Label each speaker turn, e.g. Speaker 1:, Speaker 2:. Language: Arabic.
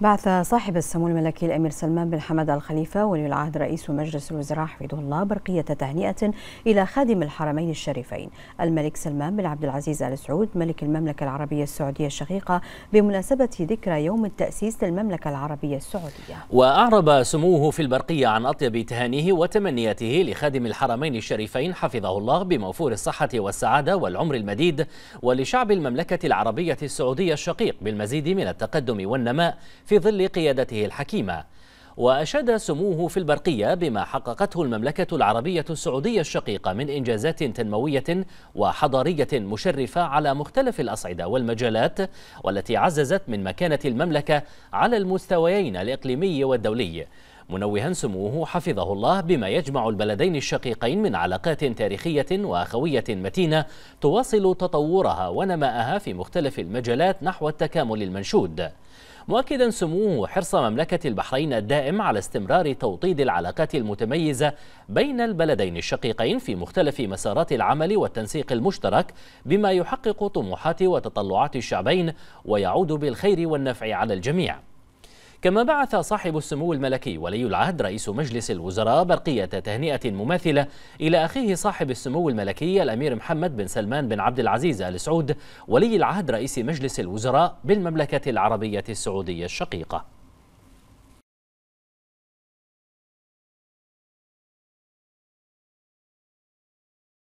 Speaker 1: بعث صاحب السمو الملكي الامير سلمان بن حمد الخليفه ولي العهد رئيس مجلس الوزراء حفظه الله برقيه تهنئه الى خادم الحرمين الشريفين الملك سلمان بن عبد العزيز ال سعود ملك المملكه العربيه السعوديه الشقيقه بمناسبه ذكرى يوم التاسيس للمملكه العربيه السعوديه.
Speaker 2: واعرب سموه في البرقيه عن اطيب تهانيه وتمنياته لخادم الحرمين الشريفين حفظه الله بموفور الصحه والسعاده والعمر المديد ولشعب المملكه العربيه السعوديه الشقيق بالمزيد من التقدم والنماء في ظل قيادته الحكيمة وأشاد سموه في البرقية بما حققته المملكة العربية السعودية الشقيقة من إنجازات تنموية وحضارية مشرفة على مختلف الأصعدة والمجالات والتي عززت من مكانة المملكة على المستويين الإقليمي والدولي منوها سموه حفظه الله بما يجمع البلدين الشقيقين من علاقات تاريخية وأخوية متينة تواصل تطورها ونماءها في مختلف المجالات نحو التكامل المنشود مؤكدا سموه حرص مملكة البحرين الدائم على استمرار توطيد العلاقات المتميزة بين البلدين الشقيقين في مختلف مسارات العمل والتنسيق المشترك بما يحقق طموحات وتطلعات الشعبين ويعود بالخير والنفع على الجميع كما بعث صاحب السمو الملكي ولي العهد رئيس مجلس الوزراء برقية تهنئة مماثلة إلى أخيه صاحب السمو الملكي الأمير محمد بن سلمان بن عبد العزيز آل سعود ولي العهد رئيس مجلس الوزراء بالمملكة
Speaker 1: العربية السعودية الشقيقة